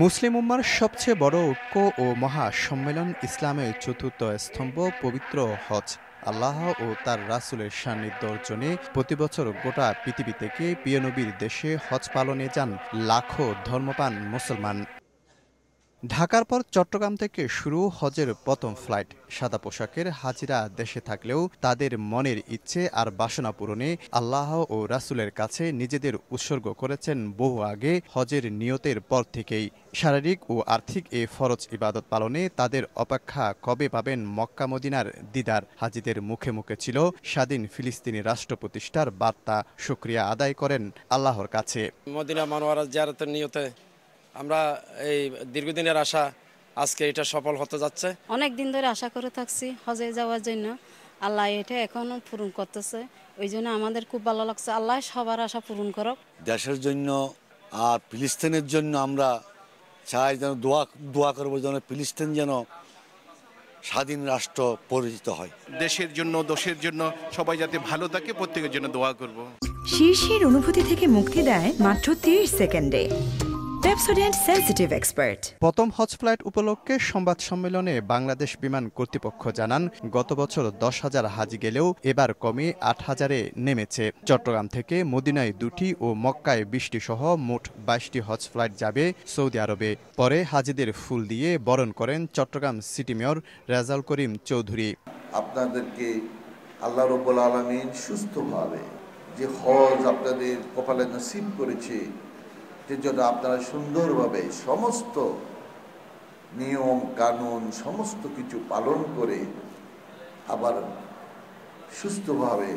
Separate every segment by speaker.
Speaker 1: মুসলিম উম্মার সবচেয়ে বড় ঐক্য ও মহা সম্মেলন ইসলামের চতুর্থ স্তম্ভ পবিত্র হজ আল্লাহ ও তার রাসুলের সান্নিধ্য অর্জনে প্রতি বছর গোটা পৃথিবী থেকে পিয়নবীর দেশে হজ পালনে যান লাখো ধর্মপান মুসলমান ঢাকার পর চট্টগ্রাম থেকে শুরু হজের প্রথম ফ্লাইট সাদা পোশাকের হাজিরা দেশে থাকলেও তাদের মনের ইচ্ছে আর বাসনা পূরণে আল্লাহ ও রাসুলের কাছে নিজেদের উৎসর্গ করেছেন বহু আগে হজের নিয়তের পর থেকেই শারীরিক ও আর্থিক এ ফরজ ইবাদত পালনে তাদের অপেক্ষা কবে পাবেন মক্কা মদিনার দিদার হাজিদের মুখে মুখে ছিল স্বাধীন ফিলিস্তিনি রাষ্ট্র প্রতিষ্ঠার বার্তা সুক্রিয়া আদায় করেন আল্লাহর কাছে
Speaker 2: মদিনা মানোয়ারা জিয়ারতের নিয়তে আমরা এই দীর্ঘদিনের আশা আজকে এটা সফল হতে যাচ্ছে
Speaker 1: অনেক দিন ধরে আশা করে থাকছি হজে যাওয়ার জন্য আল্লাহ এটা এখন পূরণ করতেছে ওই জন্য আমাদের খুব ভালো লাগছে আল্লাহ সবার আশা পূরণ করক
Speaker 2: দেশের জন্য আর ফিলিস্তিনের জন্য আমরা চাই যেন দোয়া দোয়া করবো যেন ফিলিস্তিন যেন স্বাধীন রাষ্ট্র পরিচিত হয়
Speaker 3: দেশের জন্য দোষের জন্য সবাই যাতে ভালো থাকে প্রত্যেকের জন্য দোয়া করব
Speaker 1: শীর্ষের অনুভূতি থেকে মুক্তি দেয়
Speaker 2: মাত্র তিরিশ সেকেন্ডে
Speaker 1: প্রথম হজ ফ্লাইট উপলক্ষে সংবাদ সম্মেলনে বাংলাদেশ বিমান কর্তৃপক্ষ জানান গত বছর দশ হাজার হাজি গেলেও এবার কমে আট হাজারে নেমেছে চট্টগ্রাম থেকে মদিনায় দুটি ও মক্কায় বিশটি সহ মোট বাইশটি হজ ফ্লাইট যাবে সৌদি আরবে পরে হাজিদের ফুল দিয়ে বরণ করেন চট্টগ্রাম সিটি মেয়র রেজাল করিম চৌধুরী
Speaker 3: আপনাদেরকে আল্লাহ রবুল আলমিন সুস্থভাবে যে হজ আপনাদের কপালে নসিব করেছে জন্য আপনারা সুন্দরভাবে সমস্ত নিয়ম কানুন সমস্ত কিছু পালন করে আবার সুস্থভাবে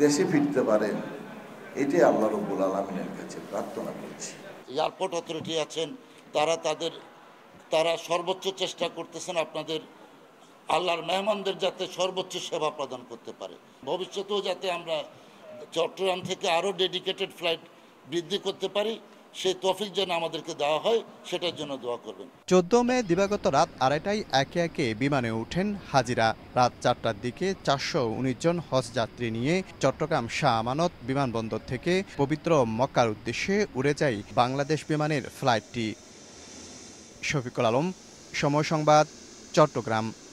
Speaker 3: দেশে ফিরতে পারেন এটি আল্লাহ রব্বুল আলমিনের
Speaker 2: কাছে প্রার্থনা করছি এয়ারপোর্ট অথরিটি আছেন তারা তাদের তারা সর্বোচ্চ চেষ্টা করতেছেন আপনাদের আল্লাহর মেহমানদের যাতে সর্বোচ্চ সেবা প্রদান করতে পারে ভবিষ্যতেও যাতে আমরা চট্টগ্রাম থেকে আরও ডেডিকেটেড ফ্লাইট বৃদ্ধি করতে পারি সেই তফিক যেন আমাদেরকে দেওয়া হয় সেটার জন্য দোয়া করবেন
Speaker 1: চোদ্দ মে দিবাগত রাত আড়াইটায় একে একে বিমানে ওঠেন হাজিরা রাত চারটার দিকে চারশো উনিশ জন হজ যাত্রী নিয়ে চট্টগ্রাম শাহ আমানত বিমানবন্দর থেকে পবিত্র মক্কার উদ্দেশ্যে উড়ে যায় বাংলাদেশ বিমানের ফ্লাইটটি শফিকুল আলম সময় সংবাদ চট্টগ্রাম